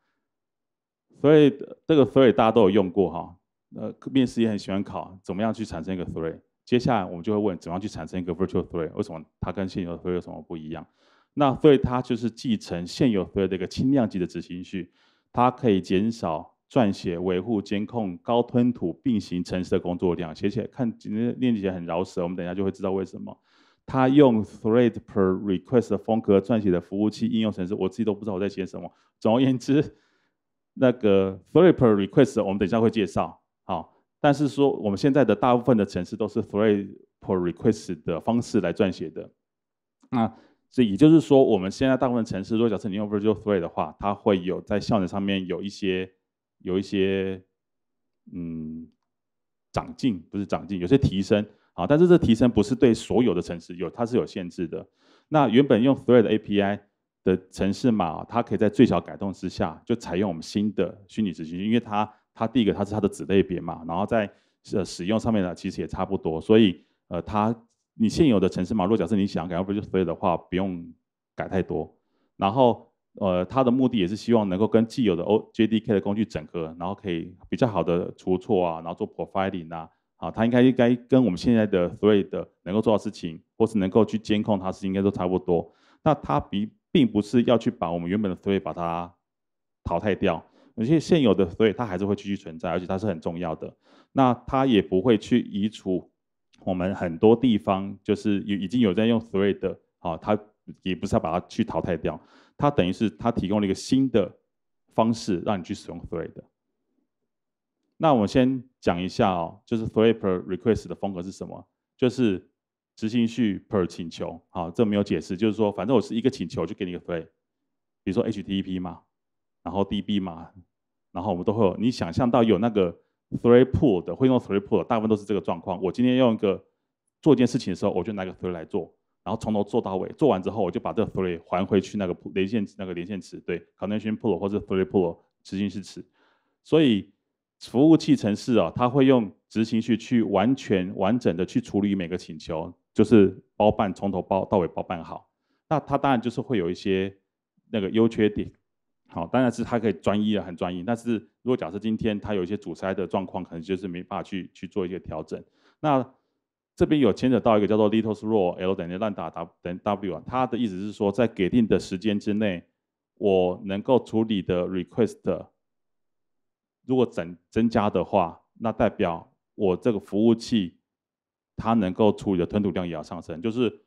所以这个 three 大家都有用过哈，呃，面试也很喜欢考怎么样去产生一个 three。接下来我们就会问怎么样去产生一个 virtual three，为什么它跟现有 three 有什么不一样？那所以它就是继承现有的一个轻量级的执行序，它可以减少撰写、维护、监控、高吞吐并行程式的工作量。写起来看今天念起来很饶舌，我们等一下就会知道为什么。他用 thread per request 的风格撰写的服务器应用程式，我自己都不知道我在写什么。总而言之，那个 thread per request 我们等一下会介绍，好。但是说我们现在的大部分的程式都是 thread per request 的方式来撰写的，那所以也就是说，我们现在大部分程式，果假设你用 virtual thread 的话，它会有在效能上面有一些有一些，嗯，长进不是长进，有些提升。好，但是这提升不是对所有的城市有，它是有限制的。那原本用 Thread API 的城市码，它可以在最小改动之下，就采用我们新的虚拟执行，因为它它第一个它是它的子类别嘛，然后在呃使用上面呢其实也差不多，所以呃它你现有的城市码，如果假设你想改用 Thread 的话，不用改太多。然后呃它的目的也是希望能够跟既有的 OJDK 的工具整合，然后可以比较好的出错啊，然后做 profiling 啊。啊，它应该应该跟我们现在的 thread 能够做到事情，或是能够去监控它是应该都差不多。那它比并不是要去把我们原本的 thread 把它淘汰掉，而且现有的 thread 它还是会继续存在，而且它是很重要的。那它也不会去移除我们很多地方，就是已已经有在用 thread 啊，它也不是要把它去淘汰掉，它等于是它提供了一个新的方式让你去使用 thread。那我们先讲一下哦，就是 t h r e e per request 的风格是什么？就是执行序 per 请求。好，这没有解释，就是说，反正我是一个请求就给你一个 t h r e e 比如说 HTTP 嘛，然后 DB 嘛，然后我们都会有。你想象到有那个 t h r e e pool 的，会用 t h r e e pool，大部分都是这个状况。我今天用一个做一件事情的时候，我就拿个 t h r e e 来做，然后从头做到尾，做完之后我就把这个 t h r e e 还回去那个连线那个连线池，对，connection pool 或者 t h r e e pool 执行序池。所以服务器程式啊，它会用执行去去完全完整的去处理每个请求，就是包办从头包到尾包办好。那它当然就是会有一些那个优缺点。好，当然是它可以专一啊，很专一。但是如果假设今天它有一些阻塞的状况，可能就是没办法去去做一些调整。那这边有牵扯到一个叫做 Little's Law L 等于 Lambda W 等于 W 啊，它的意思是说，在给定的时间之内，我能够处理的 request。如果增增加的话，那代表我这个服务器它能够处理的吞吐量也要上升。就是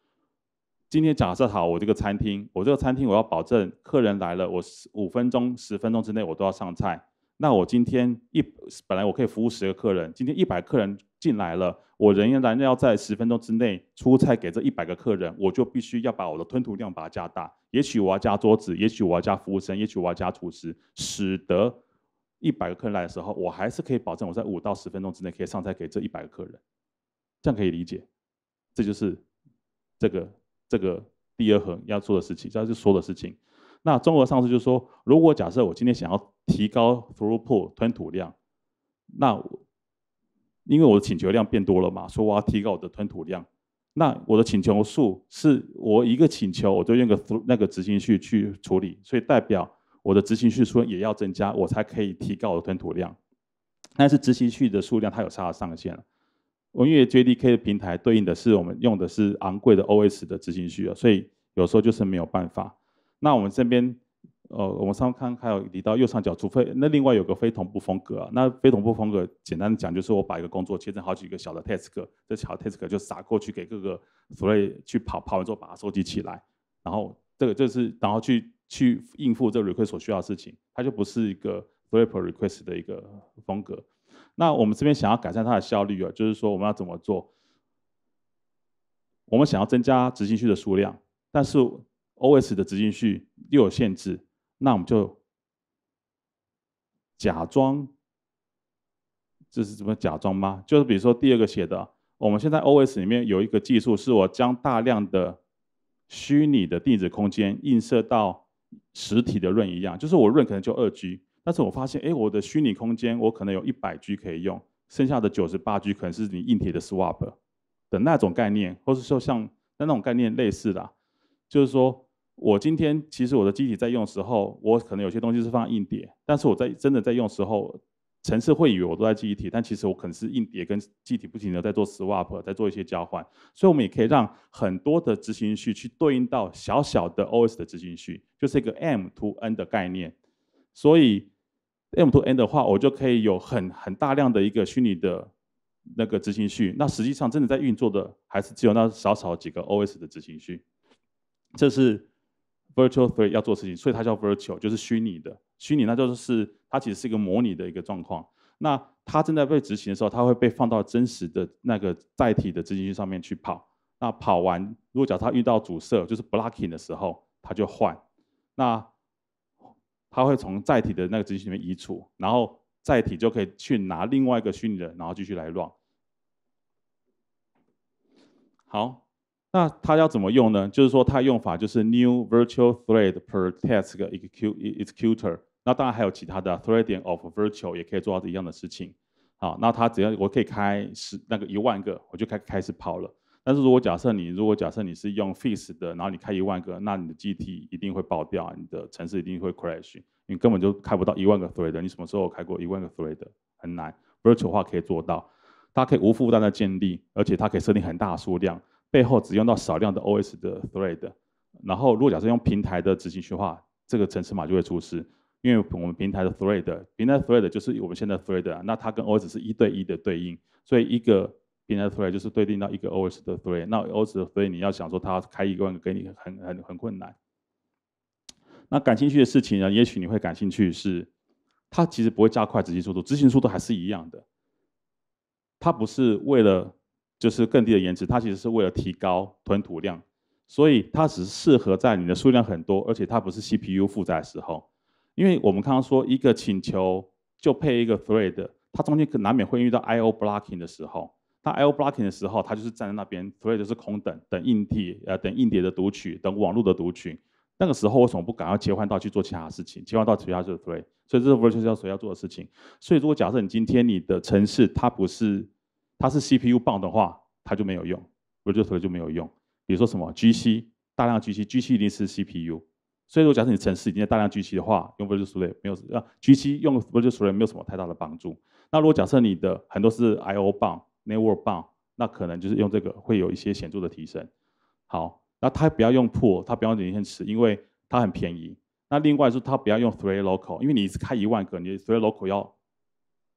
今天假设好，我这个餐厅，我这个餐厅我要保证客人来了，我五分钟、十分钟之内我都要上菜。那我今天一本来我可以服务十个客人，今天一百客人进来了，我仍然要在十分钟之内出菜给这一百个客人，我就必须要把我的吞吐量把它加大。也许我要加桌子，也许我要加服务生，也许我要加厨师，使得。一百个客人来的时候，我还是可以保证我在五到十分钟之内可以上菜给这一百个客人，这样可以理解。这就是这个这个第二横要做的事情，这就是说的事情。那综合上次就是说，如果假设我今天想要提高 throughput 吞吐量，那因为我的请求量变多了嘛，说我要提高我的吞吐量，那我的请求数是我一个请求我就用个那个执行去去处理，所以代表。我的执行序数也要增加，我才可以提高我的吞吐量。但是执行序的数量它有它的上限。我因为 JDK 的平台对应的是我们用的是昂贵的 OS 的执行序啊，所以有时候就是没有办法。那我们这边，呃，我们上看看还有提到右上角除非，那另外有个非同步风格啊。那非同步风格简单的讲就是我把一个工作切成好几个小的 task，这小 task 就撒过去给各个 thread 去跑，跑完之后把它收集起来，然后这个就是然后去。去应付这个 request 所需要的事情，它就不是一个 f l i p e r request 的一个风格。那我们这边想要改善它的效率啊，就是说我们要怎么做？我们想要增加执行序的数量，但是 OS 的执行序又有限制，那我们就假装，这是怎么假装吗？就是比如说第二个写的，我们现在 OS 里面有一个技术，是我将大量的虚拟的地址空间映射到。实体的润一样，就是我润可能就二 G，但是我发现，哎，我的虚拟空间我可能有一百 G 可以用，剩下的九十八 G 可能是你硬体的 swap 的那种概念，或是说像那那种概念类似的，就是说我今天其实我的机体在用的时候，我可能有些东西是放硬碟，但是我在真的在用的时候。城市会以为我都在记忆体，但其实我可能是硬也跟记忆体不停的在做 swap，在做一些交换，所以我们也可以让很多的执行序去对应到小小的 OS 的执行序，就是一个 M to N 的概念。所以 M to N 的话，我就可以有很很大量的一个虚拟的那个执行序。那实际上真的在运作的还是只有那少少几个 OS 的执行序。这是 virtual three 要做事情，所以它叫 virtual，就是虚拟的，虚拟那就是。它其实是一个模拟的一个状况。那它正在被执行的时候，它会被放到真实的那个载体的执行器上面去跑。那跑完，如果假它遇到阻塞，就是 blocking 的时候，它就换。那它会从载体的那个执行器移除，然后载体就可以去拿另外一个虚拟的，然后继续来 run。好，那它要怎么用呢？就是说，它用法就是 new virtual thread per task executor。那当然还有其他的 thread of virtual 也可以做到一样的事情。好，那它只要我可以开十那个一万个，我就开开始跑了。但是如果假设你如果假设你是用 f i x 的，然后你开一万个，那你的 G T 一定会爆掉，你的程式一定会 crash，你根本就开不到一万个 thread。你什么时候开过一万个 thread？很难。virtual 化可以做到，它可以无负担的建立，而且它可以设定很大数量，背后只用到少量的 O S 的 thread。然后如果假设用平台的执行绪化，这个程式码就会出事。因为我们平台的 Thread，平台 Thread 就是我们现在 Thread，那它跟 OS 是一对一的对应，所以一个平台 Thread 就是对应到一个 OS 的 Thread。那 OS 的 Thread 你要想说它开一个给你很很很困难。那感兴趣的事情呢，也许你会感兴趣是，它其实不会加快执行速度，执行速度还是一样的。它不是为了就是更低的延迟，它其实是为了提高吞吐量，所以它只适合在你的数量很多，而且它不是 CPU 负载的时候。因为我们刚刚说，一个请求就配一个 thread，它中间难免会遇到 I/O blocking 的时候。那 I/O blocking 的时候，它就是站在那边，thread 就是空等，等硬体，呃，等硬碟的读取，等网络的读取。那个时候，为什么不敢要切换到去做其他事情？切换到其他就是 thread，所以这是 v i r t u a l i z n t o 要做的事情。所以，如果假设你今天你的程式它不是它是 CPU bound 的话，它就没有用 virtual thread 就没有用。比如说什么 GC，大量 GC，GC 一定是 CPU。所以，如果假设你的市已经在大量聚集的话，用 v i r t o r e 没有啊，GC 用 v i r t o r e 没有什么太大的帮助。那如果假设你的很多是 IO 棒、n e t w o r k 棒，那可能就是用这个会有一些显著的提升。好，那它不要用 Pool，它不要用零线池，因为它很便宜。那另外是它不要用 Three Local，因为你一次开一万个，你 Three Local 要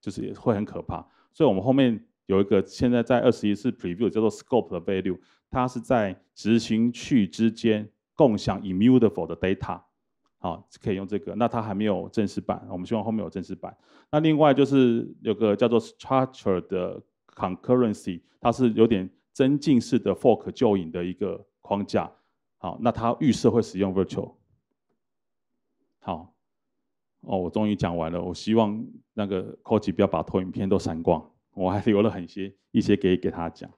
就是也会很可怕。所以我们后面有一个现在在二十一是 Preview，叫做 Scope 的 Value，它是在执行区之间。共享 immutable 的 data，好可以用这个。那它还没有正式版，我们希望后面有正式版。那另外就是有个叫做 structure 的 concurrency，它是有点增进式的 fork 旧引的一个框架。好，那它预设会使用 virtual。好，哦，我终于讲完了。我希望那个 c o c h 不要把投影片都删光，我还留了很些一些给给他讲。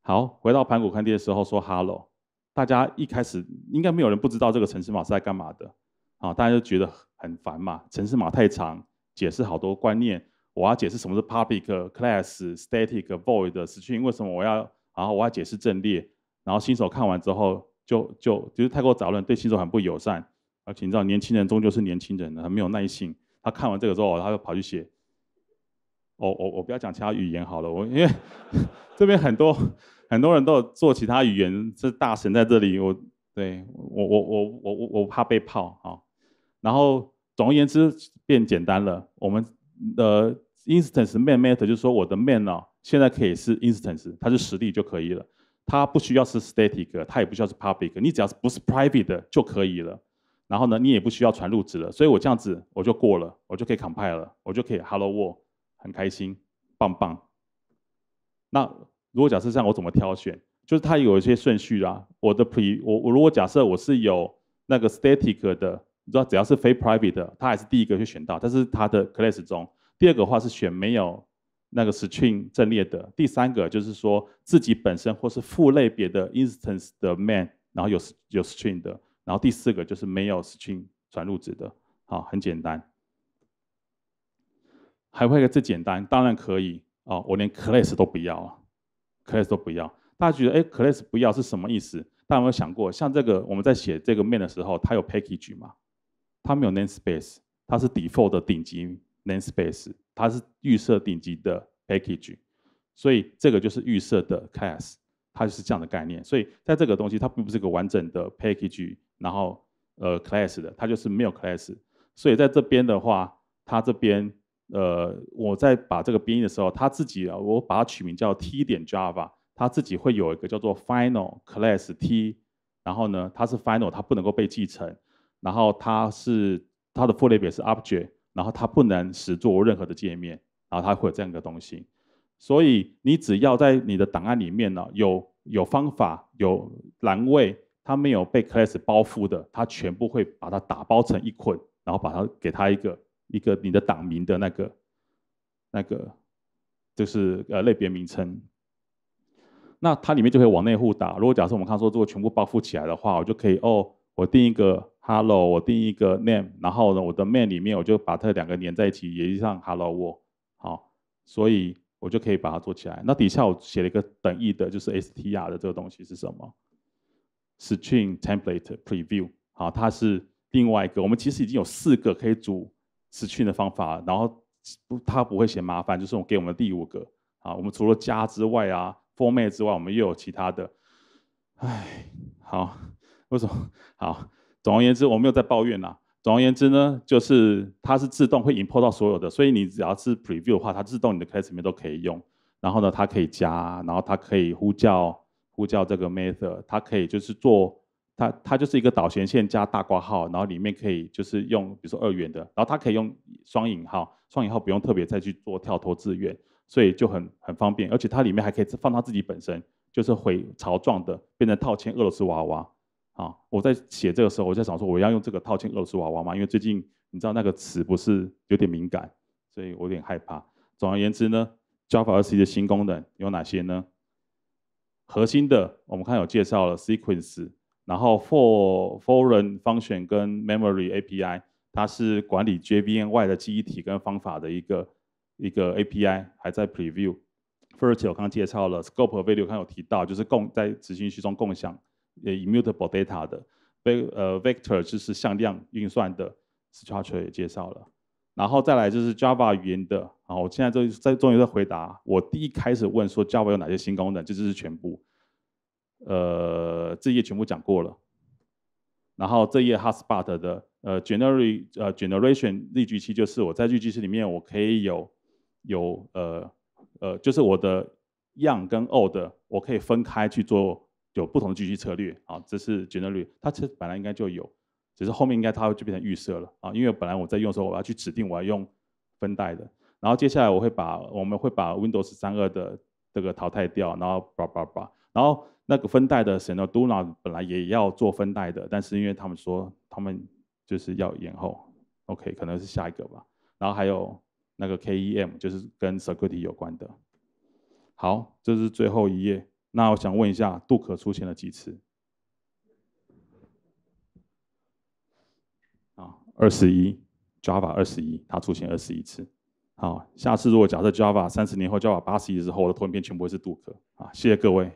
好，回到盘古看地的时候说 hello。大家一开始应该没有人不知道这个城市码是在干嘛的啊，大家就觉得很烦嘛，城市码太长，解释好多观念，我要解释什么是 public class static void string，为什么我要，然后我要解释阵列，然后新手看完之后就就就是太过杂乱，对新手很不友善。而且你知道，年轻人终究是年轻人的，他没有耐心。他看完这个之后，他就跑去写。哦哦，我不要讲其他语言好了，我因为 [LAUGHS] 这边很多。很多人都有做其他语言，这大神在这里，我对我我我我我怕被泡啊，然后，总而言之，变简单了。我们的 instance main method 就说我的 main 哦，现在可以是 instance，它是实例就可以了，它不需要是 static，它也不需要是 public，你只要是不是 private 的就可以了。然后呢，你也不需要传入值了，所以我这样子我就过了，我就可以 compile 了，我就可以 hello world，很开心，棒棒。那。如果假设这样，我怎么挑选？就是它有一些顺序啦。我的 pre 我我如果假设我是有那个 static 的，你知道，只要是非 private 的，它还是第一个去选到。但是它的 class 中，第二个话是选没有那个 string 阵列的。第三个就是说自己本身或是父类别的 instance 的 man，然后有有 string 的，然后第四个就是没有 string 转入值的。好，很简单。还会最简单？当然可以哦。我连 class 都不要了。Class 都不要，大家觉得哎，Class 不要是什么意思？大家有想过，像这个我们在写这个 main 的时候，它有 package 吗？它没有 namespace，它是 default 的顶级 namespace，它是预设顶级的 package，所以这个就是预设的 class，它就是这样的概念。所以在这个东西，它并不是一个完整的 package，然后呃 class 的，它就是没有 class。所以在这边的话，它这边。呃，我在把这个编译的时候，他自己啊，我把它取名叫 T 点 Java，他自己会有一个叫做 final class T，然后呢，它是 final，它不能够被继承，然后它是它的 full 类别是 Object，然后它不能使做任何的界面，然后它会有这样一个东西，所以你只要在你的档案里面呢，有有方法有栏位，它没有被 class 包覆的，它全部会把它打包成一捆，然后把它给它一个。一个你的党名的那个，那个，就是呃类别名称。那它里面就会往内互打。如果假设我们看说如果全部包覆起来的话，我就可以哦，我定一个 hello，我定一个 name，然后呢，我的 main 里面我就把它两个连在一起，也就像 hello world，好，所以我就可以把它做起来。那底下我写了一个等义的，就是 str 的这个东西是什么？string template preview，好，它是另外一个。我们其实已经有四个可以组。死去的方法，然后不，它不会嫌麻烦，就是我给我们第五个啊。我们除了加之外啊，format 之外，我们又有其他的。唉，好，为什么好？总而言之，我没又在抱怨啦。总而言之呢，就是它是自动会引破到所有的，所以你只要是 preview 的话，它自动你的 class 里面都可以用。然后呢，它可以加，然后它可以呼叫呼叫这个 method，它可以就是做。它它就是一个导线线加大括号，然后里面可以就是用比如说二元的，然后它可以用双引号，双引号不用特别再去做跳脱字源，所以就很很方便，而且它里面还可以放它自己本身就是回巢状的，变成套圈俄罗斯娃娃啊！我在写这个时候，我在想说我要用这个套圈俄罗斯娃娃吗？因为最近你知道那个词不是有点敏感，所以我有点害怕。总而言之呢，Java SE 的新功能有哪些呢？核心的我们看有介绍了 sequence。然后，for foreign 方选跟 memory API，它是管理 JVM y 的记忆体跟方法的一个一个 API，还在 preview。First，我刚刚介绍了 scope 和 value，刚有提到就是共在执行区中共享 immutable data 的。v 呃，vector 就是向量运算的 structure 也介绍了。然后再来就是 Java 语言的，啊，我现在在终于在回答我第一开始问说 Java 有哪些新功能，这就是全部。呃，这页全部讲过了。然后这页 h o s p o t 的呃 g e n e r a l 呃，generation 例句期就是我在例句期里面，我可以有有呃呃，就是我的 young 跟 old，我可以分开去做有不同的句句策略啊。这是 g e n e r a l 它其实本来应该就有，只是后面应该它就变成预设了啊。因为本来我在用的时候，我要去指定我要用分代的。然后接下来我会把我们会把 Windows 三二的这个淘汰掉，然后叭叭叭，然后。那个分代的，n a d u n a 本来也要做分代的，但是因为他们说他们就是要延后，OK，可能是下一个吧。然后还有那个 KEM，就是跟 security 有关的。好，这是最后一页。那我想问一下，杜克出现了几次？啊，二十一，Java 二十一，它出现二十一次。好，下次如果假设 Java 三十年后，Java 八十一之后，我的图片全部会是杜克。啊，谢谢各位。